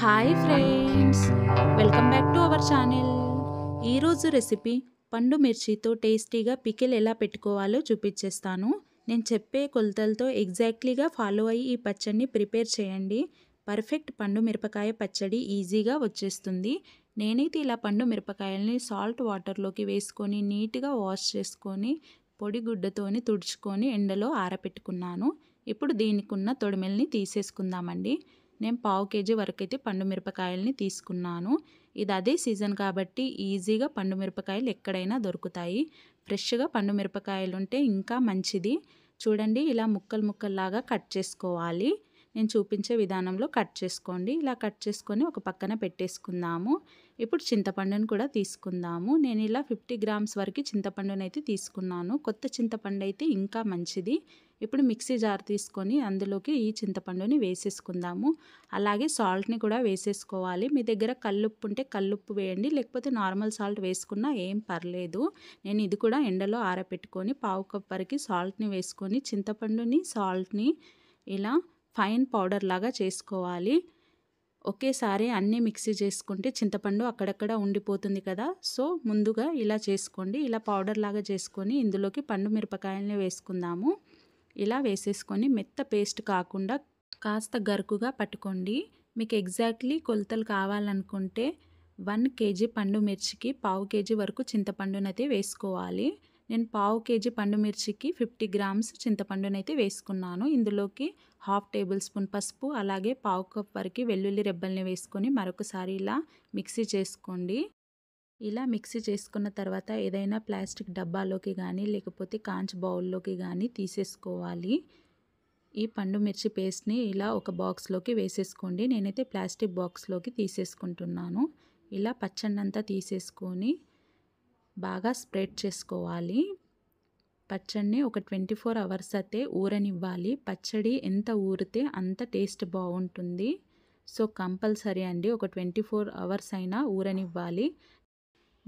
hi friends welcome back to our channel ఈరోజు recipe పండు మిర్చితో టేస్టీగా పికిల్ ఎలా పెట్టుకోవాలో చూపించేస్తాను నేను చెప్పే కొలతలతో ఎగ్జాక్ట్లీగా ఫాలో అయ్యి ఈ పచ్చడిని ప్రిపేర్ చేయండి పర్ఫెక్ట్ పండు మిరపకాయ పచ్చడి ఈజీగా వచ్చేస్తుంది నేనైతే ఇలా పండు మిరపకాయల్ని సాల్ట్ వాటర్లోకి వేసుకొని నీట్గా వాష్ చేసుకొని పొడి తుడుచుకొని ఎండలో ఆరపెట్టుకున్నాను ఇప్పుడు దీనికున్న తొడిమెల్ని తీసేసుకుందామండి నేను పావు కేజీ వరకు అయితే పండు మిరపకాయలని తీసుకున్నాను ఇది అదే సీజన్ కాబట్టి ఈజీగా పండు మిరపకాయలు ఎక్కడైనా దొరుకుతాయి ఫ్రెష్గా పండు మిరపకాయలు ఉంటే ఇంకా మంచిది చూడండి ఇలా ముక్కలు ముక్కల్లాగా కట్ చేసుకోవాలి నేను చూపించే విధానంలో కట్ చేసుకోండి ఇలా కట్ చేసుకొని ఒక పక్కన పెట్టేసుకుందాము ఇప్పుడు చింతపండును కూడా తీసుకుందాము నేను ఇలా ఫిఫ్టీ గ్రామ్స్ వరకు చింతపండును అయితే తీసుకున్నాను కొత్త చింతపండు అయితే ఇంకా మంచిది ఇప్పుడు మిక్సీ జార్ తీసుకొని అందులోకి ఈ చింతపండుని వేసేసుకుందాము అలాగే సాల్ట్ని కూడా వేసేసుకోవాలి మీ దగ్గర కల్లుప్పు ఉంటే కల్లుప్పు వేయండి లేకపోతే నార్మల్ సాల్ట్ వేసుకున్నా ఏం పర్లేదు నేను ఇది కూడా ఎండలో ఆరపెట్టుకొని పావు కప్ వరకు సాల్ట్ని వేసుకొని చింతపండుని సాల్ట్ని ఇలా ఫైన్ పౌడర్ లాగా చేసుకోవాలి ఒకేసారి అన్నీ మిక్సీ చేసుకుంటే చింతపండు అక్కడక్కడ ఉండిపోతుంది కదా సో ముందుగా ఇలా చేసుకోండి ఇలా పౌడర్ లాగా చేసుకొని ఇందులోకి పండు మిరపకాయలని వేసుకుందాము ఇలా వేసేసుకొని మెత్త పేస్ట్ కాకుండా కాస్త గరుకుగా పట్టుకోండి మీకు ఎగ్జాక్ట్లీ కొలతలు కావాలనుకుంటే వన్ కేజీ పండు మిర్చికి పావు కేజీ వరకు చింతపండునైతే వేసుకోవాలి నేను పావు కేజీ పండు మిర్చికి ఫిఫ్టీ గ్రామ్స్ చింతపండునైతే వేసుకున్నాను ఇందులోకి హాఫ్ టేబుల్ స్పూన్ పసుపు అలాగే పావు కప్ వరకు వెల్లుల్లి రెబ్బల్ని వేసుకొని మరొకసారి ఇలా మిక్సీ చేసుకోండి ఇలా మిక్సీ చేసుకున్న తర్వాత ఏదైనా ప్లాస్టిక్ డబ్బాలోకి కానీ లేకపోతే కాంచ్ బౌల్లోకి కానీ తీసేసుకోవాలి ఈ పండు మిర్చి పేస్ట్ని ఇలా ఒక బాక్స్లోకి వేసేసుకోండి నేనైతే ప్లాస్టిక్ బాక్స్లోకి తీసేసుకుంటున్నాను ఇలా పచ్చన్నంతా తీసేసుకొని బాగా స్ప్రెడ్ చేసుకోవాలి పచ్చడిని ఒక ట్వంటీ ఫోర్ అవర్స్ అయితే ఊరనివ్వాలి పచ్చడి ఎంత ఊరితే అంత టేస్ట్ బాగుంటుంది సో కంపల్సరీ అండి ఒక ట్వంటీ ఫోర్ అవర్స్ అయినా ఊరనివ్వాలి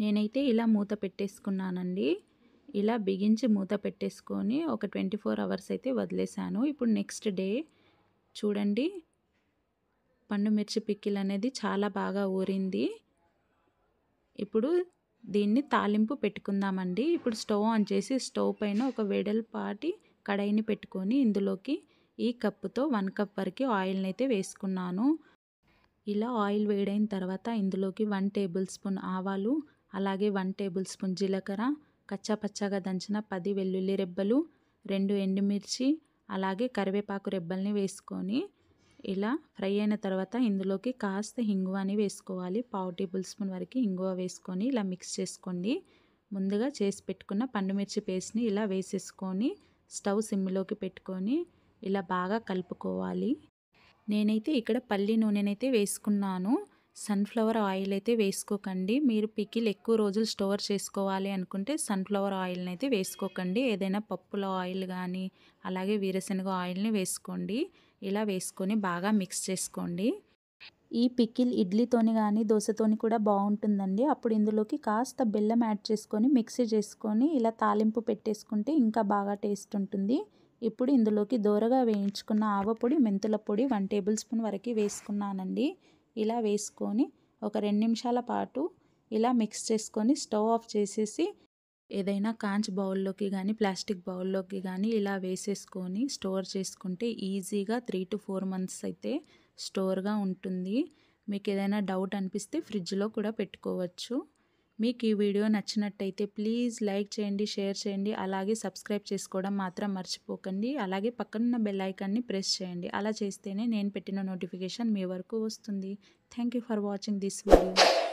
నేనైతే ఇలా మూత పెట్టేసుకున్నానండి ఇలా బిగించి మూత పెట్టేసుకొని ఒక ట్వంటీ ఫోర్ అవర్స్ అయితే వదిలేశాను ఇప్పుడు నెక్స్ట్ డే చూడండి పండు మిర్చి పిక్కిల్ అనేది చాలా బాగా ఊరింది ఇప్పుడు దీన్ని తాలింపు పెట్టుకుందామండి ఇప్పుడు స్టవ్ ఆన్ చేసి స్టవ్ పైన ఒక వెడల్పాటి కడాయిని పెట్టుకొని ఇందులోకి ఈ కప్పుతో వన్ కప్ వరకు ఆయిల్ని అయితే వేసుకున్నాను ఇలా ఆయిల్ వేడైన తర్వాత ఇందులోకి వన్ టేబుల్ స్పూన్ ఆవాలు అలాగే వన్ టేబుల్ స్పూన్ జీలకర్ర కచ్చాపచ్చాగా దంచిన పది వెల్లుల్లి రెబ్బలు రెండు ఎండుమిర్చి అలాగే కరివేపాకు రెబ్బల్ని వేసుకొని ఇలా ఫ్రై అయిన తర్వాత ఇందులోకి కాస్త అని వేసుకోవాలి పావు టేబుల్ స్పూన్ వరకు ఇంగువ వేసుకొని ఇలా మిక్స్ చేసుకోండి ముందుగా చేసి పెట్టుకున్న పండుమిర్చి పేస్ట్ని ఇలా వేసేసుకొని స్టవ్ సిమ్లోకి పెట్టుకొని ఇలా బాగా కలుపుకోవాలి నేనైతే ఇక్కడ పల్లి నూనెనైతే వేసుకున్నాను సన్ఫ్లవర్ ఆయిల్ అయితే వేసుకోకండి మీరు పికిల్ ఎక్కువ రోజులు స్టోర్ చేసుకోవాలి అనుకుంటే సన్ఫ్లవర్ ఆయిల్ని అయితే వేసుకోకండి ఏదైనా పప్పుల ఆయిల్ కానీ అలాగే వీరశనగ ఆయిల్ని వేసుకోండి ఇలా వేసుకొని బాగా మిక్స్ చేసుకోండి ఈ పికిల్ ఇడ్లీతోని కానీ దోశతోని కూడా బాగుంటుందండి అప్పుడు ఇందులోకి కాస్త బెల్లం యాడ్ చేసుకొని మిక్సీ చేసుకొని ఇలా తాలింపు పెట్టేసుకుంటే ఇంకా బాగా టేస్ట్ ఉంటుంది ఇప్పుడు ఇందులోకి దోరగా వేయించుకున్న ఆవపొడి మెంతుల పొడి వన్ టేబుల్ స్పూన్ వరకు వేసుకున్నానండి ఇలా వేసుకొని ఒక రెండు నిమిషాల పాటు ఇలా మిక్స్ చేసుకొని స్టవ్ ఆఫ్ చేసేసి ఏదైనా కాంచ్ బౌల్లోకి కానీ ప్లాస్టిక్ బౌల్లోకి కానీ ఇలా వేసేసుకొని స్టోర్ చేసుకుంటే ఈజీగా త్రీ టు ఫోర్ మంత్స్ అయితే స్టోర్గా ఉంటుంది మీకు ఏదైనా డౌట్ అనిపిస్తే ఫ్రిడ్జ్లో కూడా పెట్టుకోవచ్చు మీకు ఈ వీడియో నచ్చినట్టయితే ప్లీజ్ లైక్ చేయండి షేర్ చేయండి అలాగే సబ్స్క్రైబ్ చేసుకోవడం మాత్రం మర్చిపోకండి అలాగే పక్కనున్న బెల్ ఐకాన్ని ప్రెస్ చేయండి అలా చేస్తేనే నేను పెట్టిన నోటిఫికేషన్ మీ వరకు వస్తుంది thank for watching this video